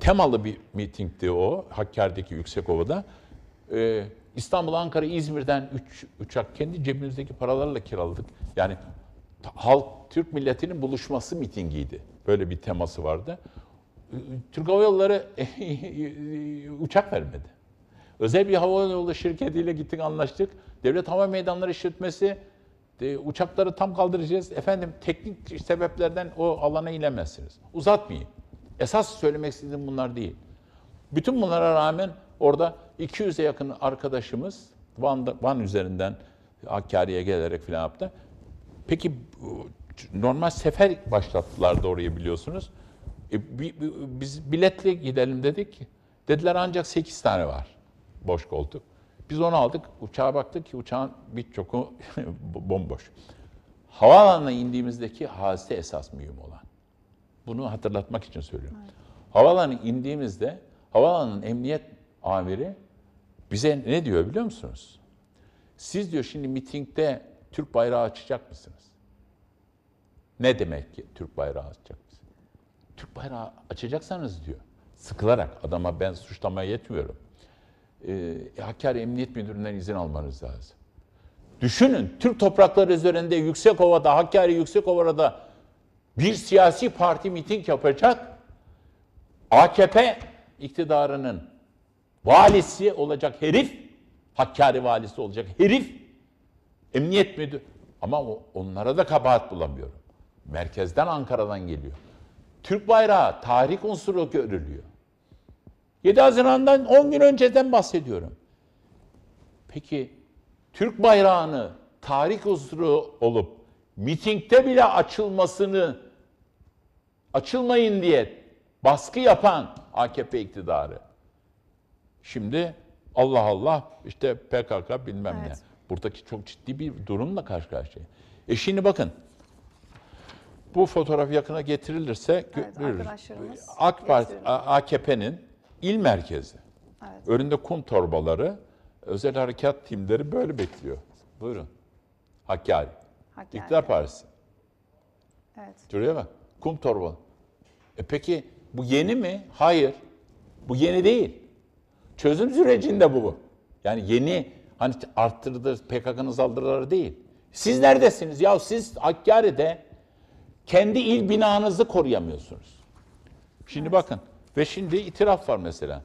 Temalı bir mitingdi o, Hakkari'deki Yüksekova'da. E, İstanbul, Ankara, İzmir'den 3 uçak kendi cebimizdeki paralarla kiraladık. Yani halk, Türk milletinin buluşması mitingiydi. Böyle bir teması vardı. Türk Hava Yolları uçak vermedi. Özel bir hava yolu şirketiyle gittik anlaştık. Devlet Hava Meydanları işletmesi e, uçakları tam kaldıracağız. Efendim teknik sebeplerden o alana inemezsiniz. Uzatmayın. Esas söylemek istediğim bunlar değil. Bütün bunlara rağmen orada 200'e yakın arkadaşımız Van'da, Van üzerinden Hakkari'ye gelerek filan yaptı. Peki normal sefer başlattılar da oraya biliyorsunuz. E, biz biletle gidelim dedik. Dediler ancak 8 tane var boş koltuk. Biz onu aldık. Uçağa baktık ki uçağın birçoku bomboş. Havaalanına indiğimizdeki hadise esas mühim olan. Bunu hatırlatmak için söylüyorum. Evet. indiğimizde havaalanının emniyet amiri bize ne diyor biliyor musunuz? Siz diyor şimdi mitingde Türk bayrağı açacak mısınız? Ne demek ki Türk bayrağı açacak? Türk bayrağı açacaksanız diyor. Sıkılarak adama ben suçlamaya yetmiyorum. Ee, e, Hakkari Emniyet Müdürü'nden izin almanız lazım. Düşünün Türk toprakları üzerinde Yüksekova'da, Hakkari Yüksekova'da bir siyasi parti miting yapacak. AKP iktidarının valisi olacak herif, Hakkari valisi olacak herif, emniyet müdürü. Ama onlara da kabahat bulamıyorum. Merkezden Ankara'dan geliyor. Türk bayrağı tarih unsuru görülüyor. 7 Haziran'dan 10 gün önceden bahsediyorum. Peki Türk bayrağını tarih unsuru olup mitingde bile açılmasını açılmayın diye baskı yapan AKP iktidarı. Şimdi Allah Allah işte PKK bilmem evet. ne. Buradaki çok ciddi bir durumla karşı karşıya. E şimdi bakın bu fotoğraf yakına getirilirse evet, görürüz. AK Parti, AKP'nin il merkezi. Evet. Önünde kum torbaları, özel harekat timleri böyle bekliyor. Buyurun. Hakkari. Hakkari. İktidar Partisi. Evet. Şuraya bak. Kum torba. E peki bu yeni mi? Hayır. Bu yeni değil. Çözüm sürecinde bu. Yani yeni hani arttırdı PKK'nın saldırıları değil. Siz neredesiniz? Ya siz Hakkari'de kendi il binanızı koruyamıyorsunuz. Şimdi bakın ve şimdi itiraf var mesela.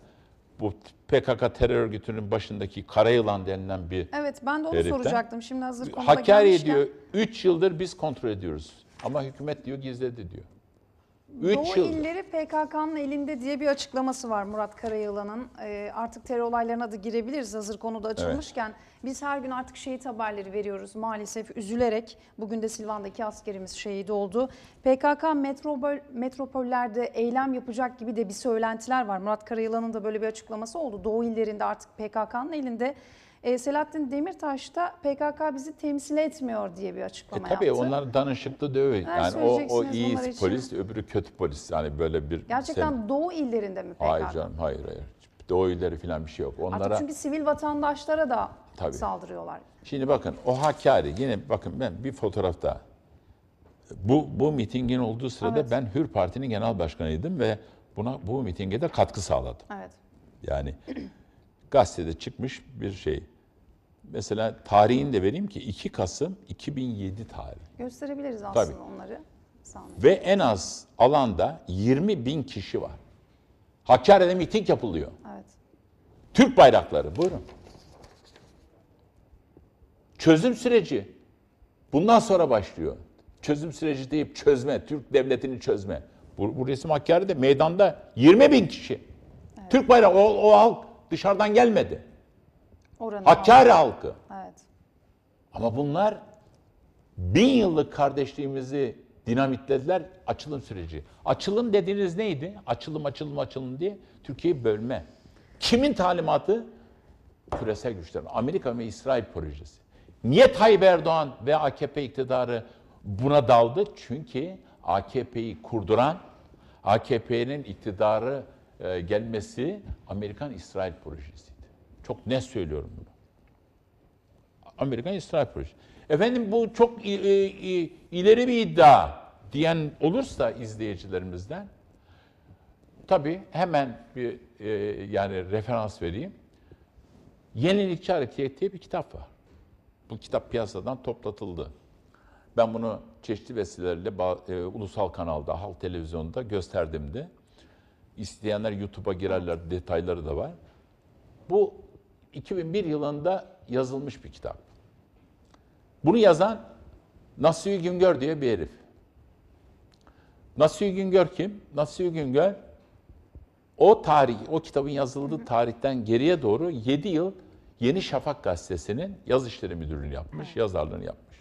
Bu PKK terör örgütünün başındaki Karayılan denilen bir Evet ben de onu heriften. soracaktım şimdi hazır konuda Hakkari gelmişken. diyor 3 yıldır biz kontrol ediyoruz. Ama hükümet diyor gizledi diyor. 3 Doğu yıldır. illeri PKK'nın elinde diye bir açıklaması var Murat Karayılan'ın. Ee, artık terör olaylarına da girebiliriz hazır konuda açılmışken. Evet. Biz her gün artık şehit haberleri veriyoruz maalesef üzülerek. Bugün de Silvan'daki askerimiz şehit oldu. PKK metropol, metropollerde eylem yapacak gibi de bir söylentiler var. Murat Karayılan'ın da böyle bir açıklaması oldu. Doğu illerinde artık PKK'nın elinde e, Selahattin Demirtaş da PKK bizi temsil etmiyor diye bir açıklama e, tabii yaptı. Tabii onlar danışıklı dövüyor. Yani, yani o, o iyi polis öbürü kötü polis. Yani böyle bir... Gerçekten sen... Doğu illerinde mi PKK? Hayır canım hayır hayır. Doğu illeri falan bir şey yok. Onlara... Artık çünkü sivil vatandaşlara da tabii. saldırıyorlar. Şimdi bakın o Hakkari yine bakın ben bir fotoğrafta bu, bu mitingin olduğu sırada evet. ben Hür Parti'nin genel başkanıydım ve buna bu mitinge de katkı sağladım. Evet. Yani gazetede çıkmış bir şey. Mesela tarihini de vereyim ki 2 Kasım 2007 tarihi. Gösterebiliriz aslında Tabii. onları. Sanırım. Ve en az alanda 20 bin kişi var. Hakkari'de miting yapılıyor. Evet. Türk bayrakları buyurun. Çözüm süreci bundan sonra başlıyor. Çözüm süreci deyip çözme, Türk devletini çözme. Bu, bu resim Hakkari'de meydanda 20 bin kişi. Evet. Türk bayrağı o, o halk dışarıdan gelmedi. Oranın Hakkari var. halkı. Evet. Ama bunlar bin yıllık kardeşliğimizi dinamitlediler açılım süreci. Açılım dediğiniz neydi? Açılım, açılım, açılım diye Türkiye'yi bölme. Kimin talimatı? Küresel güçler. Amerika ve İsrail projesi. Niye Tayyip Erdoğan ve AKP iktidarı buna daldı? Çünkü AKP'yi kurduran, AKP'nin iktidarı e, gelmesi Amerikan-İsrail projesi. Çok net söylüyorum bunu. Amerikan İsrail projesi. Efendim bu çok e, e, ileri bir iddia diyen olursa izleyicilerimizden tabii hemen bir e, yani referans vereyim. Yenilikçi Hareket diye bir kitap var. Bu kitap piyasadan toplatıldı. Ben bunu çeşitli vesilelerle e, ulusal kanalda, halk televizyonunda gösterdim de. İsteyenler YouTube'a girerler, detayları da var. Bu 2001 yılında yazılmış bir kitap. Bunu yazan Nasuhi Güngör diye bir herif. Nasuhi Güngör kim? Nasuhi Güngör o tarih, o kitabın yazıldığı tarihten geriye doğru 7 yıl Yeni Şafak gazetesinin yaz işleri müdürlüğünü yapmış, yazarlığını yapmış.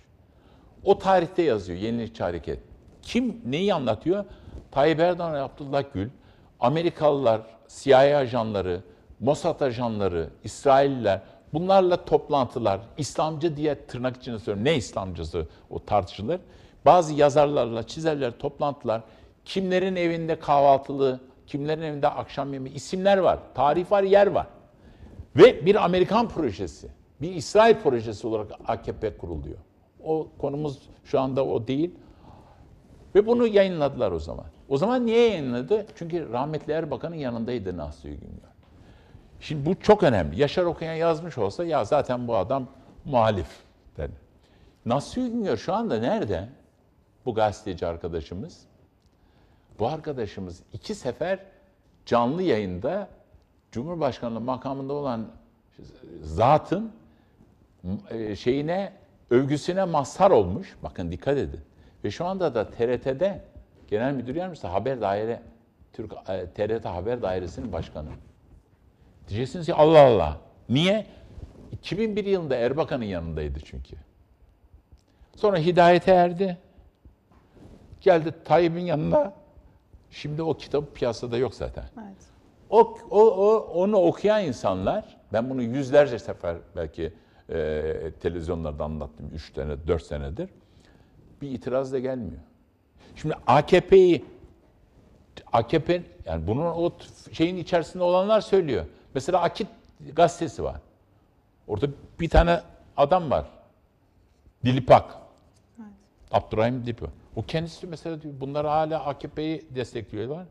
O tarihte yazıyor Yenilikçi Hareket. Kim neyi anlatıyor? Tayyip Erdoğan Abdullah Gül, Amerikalılar, CIA ajanları, Mossad ajanları, İsrailler bunlarla toplantılar, İslamcı diye tırnak içine söylüyorum. Ne İslamcısı o tartışılır. Bazı yazarlarla, çizerler, toplantılar, kimlerin evinde kahvaltılı, kimlerin evinde akşam yemeği, isimler var, tarif var, yer var. Ve bir Amerikan projesi, bir İsrail projesi olarak AKP kuruluyor. O konumuz şu anda o değil. Ve bunu yayınladılar o zaman. O zaman niye yayınladı? Çünkü rahmetli Erbakan'ın yanındaydı Nasuhi Güngör. Şimdi bu çok önemli. Yaşar Okuyan yazmış olsa ya zaten bu adam muhalif dedi. Nasri Güngör şu anda nerede? Bu gazeteci arkadaşımız. Bu arkadaşımız iki sefer canlı yayında Cumhurbaşkanlığı makamında olan zatın e, şeyine övgüsüne mazhar olmuş. Bakın dikkat edin. Ve şu anda da TRT'de Genel Müdür Yardımcısı Haber Daire Türk TRT e, Haber Dairesi'nin başkanı. Diyeceksiniz ki Allah Allah. Niye? 2001 yılında Erbakan'ın yanındaydı çünkü. Sonra hidayete erdi. Geldi Tayyip'in yanına. Şimdi o kitap piyasada yok zaten. Evet. O, o, o, onu okuyan insanlar, ben bunu yüzlerce sefer belki e, televizyonlarda anlattım üç sene, dört senedir. Bir itiraz da gelmiyor. Şimdi AKP'yi AKP yani bunun o şeyin içerisinde olanlar söylüyor. Mesela Akit gazetesi var. Orada bir tane adam var. Dilipak. Evet. Abdurrahim Dilipak. O kendisi mesela diyor bunlar hala AKP'yi destekliyorlar.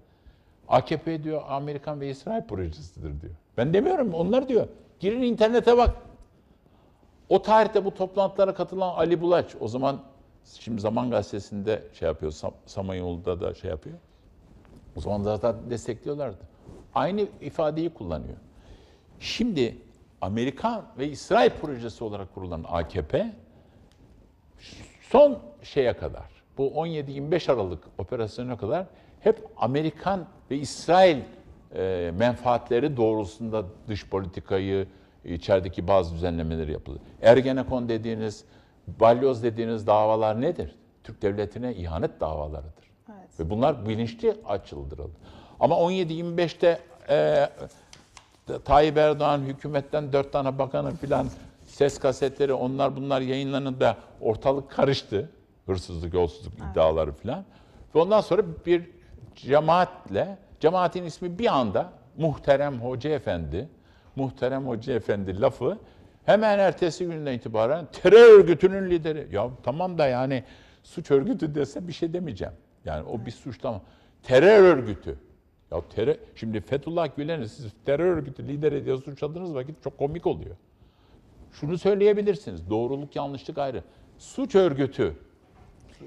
AKP diyor Amerikan ve İsrail projesidir diyor. Ben demiyorum onlar diyor. Girin internete bak. O tarihte bu toplantılara katılan Ali Bulaç o zaman şimdi Zaman Gazetesi'nde şey yapıyor. Sam Samanyolu'da da şey yapıyor. O zaman zaten destekliyorlardı. Aynı ifadeyi kullanıyor. Şimdi Amerikan ve İsrail projesi olarak kurulan AKP son şeye kadar, bu 17-25 Aralık operasyonuna kadar hep Amerikan ve İsrail e, menfaatleri doğrultusunda dış politikayı, içerideki bazı düzenlemeler yapıldı. Ergenekon dediğiniz, balyoz dediğiniz davalar nedir? Türk devletine ihanet davalarıdır. Evet. Ve bunlar bilinçli açıldırıldı. Ama 17-25'te e, Tayyip Erdoğan hükümetten dört tane bakanın filan ses kasetleri onlar bunlar yayınlanında ortalık karıştı. Hırsızlık, yolsuzluk evet. iddiaları filan. Ve ondan sonra bir cemaatle, cemaatin ismi bir anda Muhterem Hoca Efendi, Muhterem Hoca Efendi lafı hemen ertesi günden itibaren terör örgütünün lideri. Ya tamam da yani suç örgütü dese bir şey demeyeceğim. Yani o bir suçlama. Terör örgütü. Ya terör, şimdi Fethullah Gülen'i siz terör örgütü lideri diye suçladığınız vakit çok komik oluyor. Şunu söyleyebilirsiniz, doğruluk yanlışlık ayrı. Suç örgütü,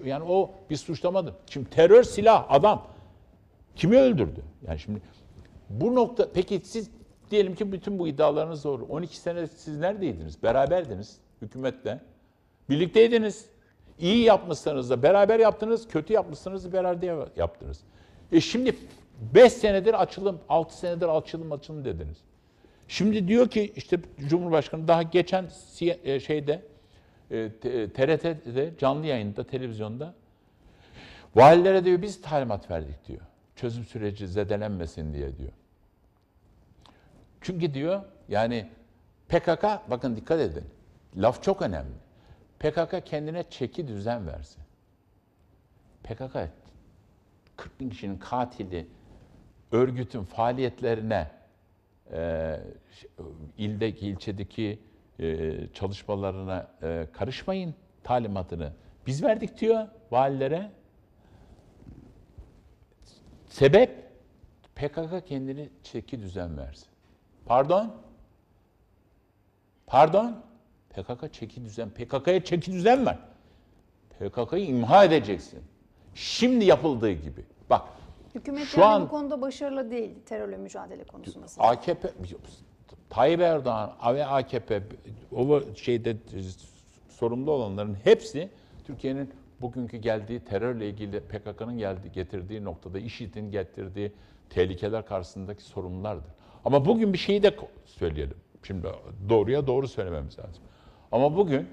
yani o bir suçlamadı. Şimdi terör silah, adam kimi öldürdü? Yani şimdi bu nokta, peki siz diyelim ki bütün bu iddialarınız doğru. 12 sene siz neredeydiniz? Beraberdiniz hükümetle. Birlikteydiniz. İyi yapmışsınız da beraber yaptınız, kötü yapmışsınız da beraber yaptınız. E şimdi 5 senedir açılım, 6 senedir açılım açılım dediniz. Şimdi diyor ki işte Cumhurbaşkanı daha geçen e, şeyde e, TRT'de e, canlı yayında televizyonda valilere diyor biz talimat verdik diyor. Çözüm süreci zedelenmesin diye diyor. Çünkü diyor yani PKK bakın dikkat edin. Laf çok önemli. PKK kendine çeki düzen versin. PKK 40 bin kişinin katili, örgütün faaliyetlerine e, ildeki, ilçedeki e, çalışmalarına e, karışmayın talimatını. Biz verdik diyor valilere. Sebep PKK kendini çeki düzen versin. Pardon? Pardon? PKK çeki düzen. PKK'ya çeki düzen ver. PKK'yı imha edeceksin. Şimdi yapıldığı gibi. Bak Hükümet Şu an, bu konuda başarılı değil terörle mücadele konusunda. AKP, Tayyip Erdoğan ve AKP o şeyde sorumlu olanların hepsi Türkiye'nin bugünkü geldiği terörle ilgili PKK'nın geldi getirdiği noktada IŞİD'in getirdiği tehlikeler karşısındaki sorumlulardır. Ama bugün bir şeyi de söyleyelim. Şimdi doğruya doğru söylememiz lazım. Ama bugün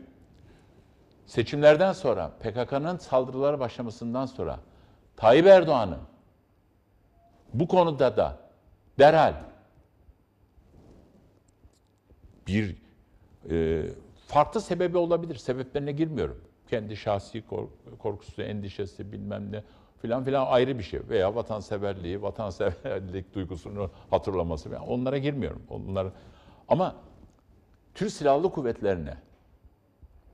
seçimlerden sonra PKK'nın saldırılara başlamasından sonra Tayyip Erdoğan'ın bu konuda da derhal bir e, farklı sebebi olabilir. Sebeplerine girmiyorum. Kendi şahsi korkusu, endişesi bilmem ne filan filan ayrı bir şey. Veya vatanseverliği, vatanseverlik duygusunu hatırlaması falan. Onlara girmiyorum. Onlar ama Türk Silahlı Kuvvetlerine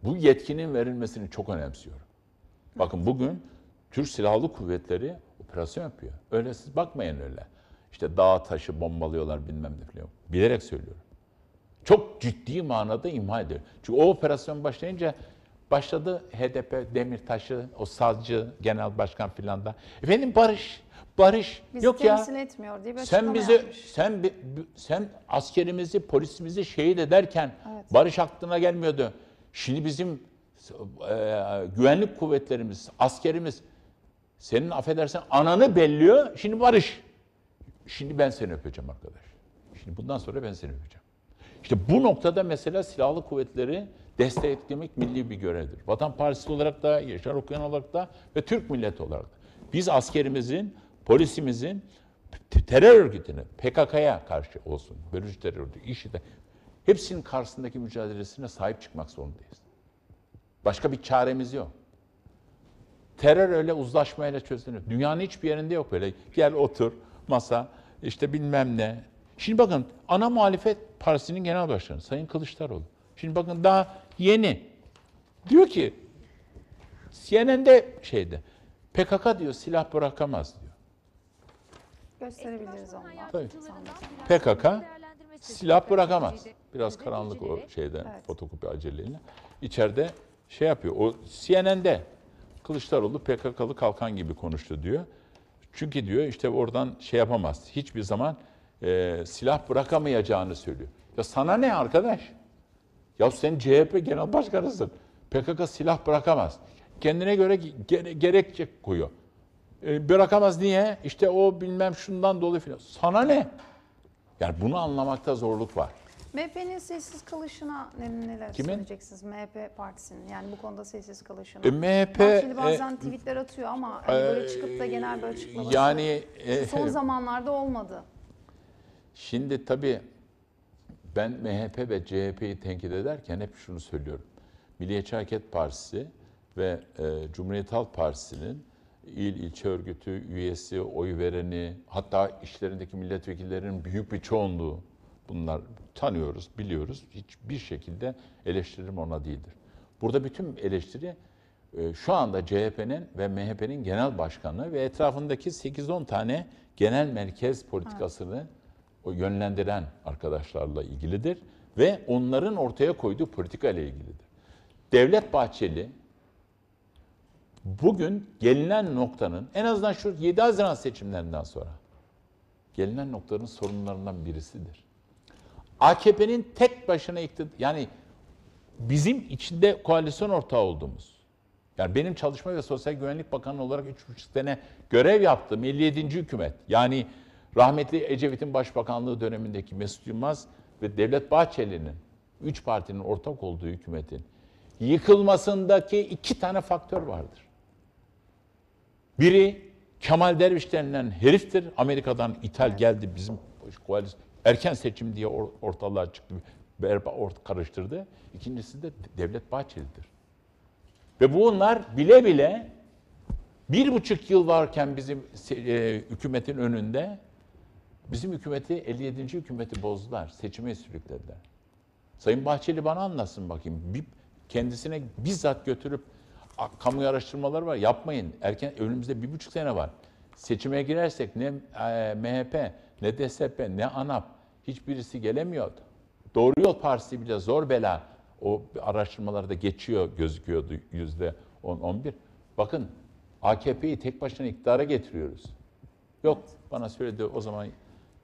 bu yetkinin verilmesini çok önemsiyorum. Bakın bugün Türk Silahlı Kuvvetleri operasyon yapıyor. Öyle siz bakmayın öyle. İşte dağ taşı bombalıyorlar bilmem ne falan. Bilerek söylüyorum. Çok ciddi manada imha ediyor. Çünkü o operasyon başlayınca başladı HDP, Demirtaş'ı, o Sazcı, Genel Başkan filan da. Efendim barış, barış. Bizi Yok ya. etmiyor diye bir Sen bizi, yapmış. sen, sen askerimizi, polisimizi şehit ederken evet. barış aklına gelmiyordu. Şimdi bizim e, güvenlik kuvvetlerimiz, askerimiz senin affedersen ananı belliyor. Şimdi barış. Şimdi ben seni öpeceğim arkadaş. Şimdi bundan sonra ben seni öpeceğim. İşte bu noktada mesela silahlı kuvvetleri desteklemek milli bir görevdir. Vatan Partisi olarak da, Yaşar Okuyan olarak da ve Türk milleti olarak da. Biz askerimizin, polisimizin terör örgütüne, PKK'ya karşı olsun, bölücü terör örgütü, IŞİD'e, hepsinin karşısındaki mücadelesine sahip çıkmak zorundayız. Başka bir çaremiz yok. Terör öyle uzlaşmayla çözülür. Dünyanın hiçbir yerinde yok böyle. Gel otur, masa, işte bilmem ne. Şimdi bakın ana muhalefet partisinin genel başkanı Sayın Kılıçdaroğlu. Şimdi bakın daha yeni. Diyor ki CNN'de şeyde PKK diyor silah bırakamaz diyor. Gösterebiliriz onu. Tabii. PKK silah bırakamaz. Biraz karanlık o şeyden evet. fotokopi aceleyle. İçeride şey yapıyor. O CNN'de Kılıçdaroğlu PKK'lı kalkan gibi konuştu diyor. Çünkü diyor işte oradan şey yapamaz. Hiçbir zaman e, silah bırakamayacağını söylüyor. Ya sana ne arkadaş? Ya sen CHP genel başkanısın. PKK silah bırakamaz. Kendine göre gere gerekçe koyuyor. E, bırakamaz niye? İşte o bilmem şundan dolayı filan. Sana ne? Yani bunu anlamakta zorluk var. MHP'nin sessiz kalışına neler Kimin? söyleyeceksiniz? MHP partisinin yani bu konuda sessiz kalışına. E, MHP, Bahçeli bazen e, tweetler atıyor ama hani böyle çıkıp da genel bir açıklaması. Yani e, son zamanlarda olmadı. Şimdi tabii ben MHP ve CHP'yi tenkit ederken hep şunu söylüyorum. Milliyetçi Hareket Partisi ve e, Cumhuriyet Halk Partisi'nin il, ilçe örgütü, üyesi, oy vereni, hatta işlerindeki milletvekillerinin büyük bir çoğunluğu Bunlar tanıyoruz, biliyoruz. Hiçbir şekilde eleştirim ona değildir. Burada bütün eleştiri e, şu anda CHP'nin ve MHP'nin genel başkanlığı ve etrafındaki 8-10 tane genel merkez politikasını evet. yönlendiren arkadaşlarla ilgilidir ve onların ortaya koyduğu politika ile ilgilidir. Devlet Bahçeli bugün gelinen noktanın en azından şu 7 Haziran seçimlerinden sonra gelinen noktanın sorunlarından birisidir. AKP'nin tek başına iktidar, yani bizim içinde koalisyon ortağı olduğumuz, yani benim Çalışma ve Sosyal Güvenlik Bakanı olarak 3,5 sene görev yaptım 57. hükümet. Yani rahmetli Ecevit'in başbakanlığı dönemindeki Mesut Yılmaz ve Devlet Bahçeli'nin, 3 partinin ortak olduğu hükümetin yıkılmasındaki iki tane faktör vardır. Biri Kemal Derviş denilen heriftir. Amerika'dan ithal geldi bizim koalisyon. Erken seçim diye ortalığa çıktı. Berba ort karıştırdı. İkincisi de Devlet Bahçeli'dir. Ve bunlar bile bile bir buçuk yıl varken bizim e, hükümetin önünde bizim hükümeti 57. hükümeti bozdular. Seçime sürüklediler. Sayın Bahçeli bana anlasın bakayım. Bir, kendisine bizzat götürüp kamu araştırmaları var. Yapmayın. Erken önümüzde bir buçuk sene var. Seçime girersek ne e, MHP, ne DSP, ne ANAP hiçbirisi gelemiyordu. Doğru Yol Partisi bile zor bela o araştırmalarda geçiyor gözüküyordu yüzde 10-11. Bakın AKP'yi tek başına iktidara getiriyoruz. Yok bana söyledi o zaman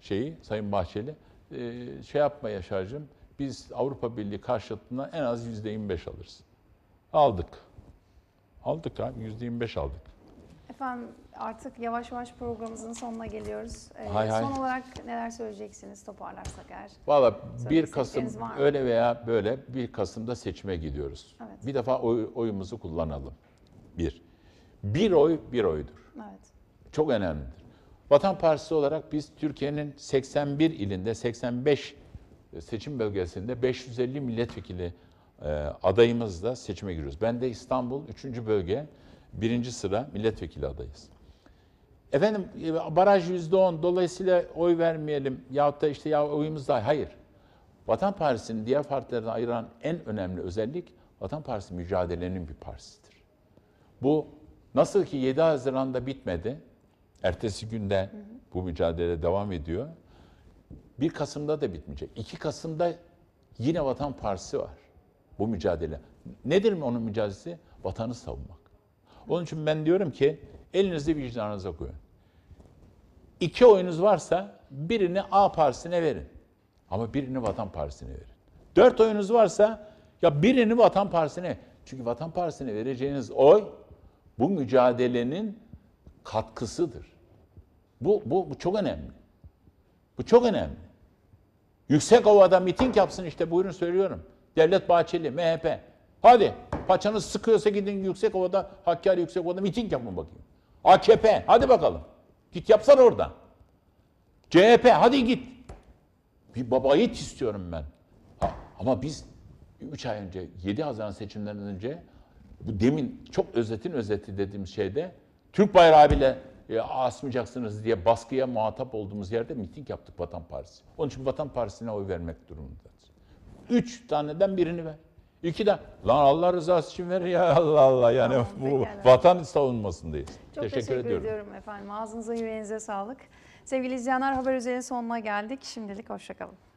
şeyi Sayın Bahçeli ee, şey yapma Yaşar'cığım biz Avrupa Birliği karşılığında en az yüzde 25 alırız. Aldık. Aldık abi yüzde 25 aldık. Efendim artık yavaş yavaş programımızın sonuna geliyoruz. Ee, hay son hay. olarak neler söyleyeceksiniz toparlarsak eğer? Valla 1 Kasım öyle veya böyle 1 Kasım'da seçime gidiyoruz. Evet. Bir defa oy, oyumuzu kullanalım. Bir. Bir oy bir oydur. Evet. Çok önemlidir. Vatan Partisi olarak biz Türkiye'nin 81 ilinde 85 e, seçim bölgesinde 550 milletvekili e, adayımızla seçime giriyoruz. Ben de İstanbul 3. bölge birinci sıra milletvekili adayız. Efendim e, baraj yüzde on dolayısıyla oy vermeyelim yahut da işte ya oyumuz da hayır. Vatan Partisi'ni diğer partilerden ayıran en önemli özellik Vatan Partisi mücadelenin bir partisidir. Bu nasıl ki 7 Haziran'da bitmedi, ertesi günde bu mücadele devam ediyor. 1 Kasım'da da bitmeyecek. 2 Kasım'da yine Vatan Partisi var. Bu mücadele. Nedir mi onun mücadelesi? Vatanı savunmak. Onun için ben diyorum ki elinizi vicdanınıza koyun. İki oyunuz varsa birini A partisine verin. Ama birini Vatan Partisi'ne verin. Dört oyunuz varsa ya birini Vatan Partisi'ne Çünkü Vatan Partisi'ne vereceğiniz oy bu mücadelenin katkısıdır. Bu, bu, bu çok önemli. Bu çok önemli. Yüksek Ova'da miting yapsın işte buyurun söylüyorum. Devlet Bahçeli, MHP. Hadi Paçanız sıkıyorsa gidin yüksek ovada, Hakkari yüksek ovada miting yapın bakayım. AKP hadi bakalım. Git yapsan orada. CHP hadi git. Bir babayit istiyorum ben. Ha, ama biz 3 ay önce 7 Haziran seçimlerinden önce bu demin çok özetin özeti dediğim şeyde Türk bayrağı bile e, asmayacaksınız diye baskıya muhatap olduğumuz yerde miting yaptık Vatan Partisi. Onun için Vatan Partisi'ne oy vermek durumundayız. Üç taneden birini ver. İki de lan Allah rızası için ver ya Allah Allah yani tamam, bu pekala. vatan savunmasındayız. Çok teşekkür, teşekkür ediyorum. ediyorum efendim. Ağzınıza yüreğinize sağlık. Sevgili izleyenler haber üzerine sonuna geldik. Şimdilik hoşçakalın.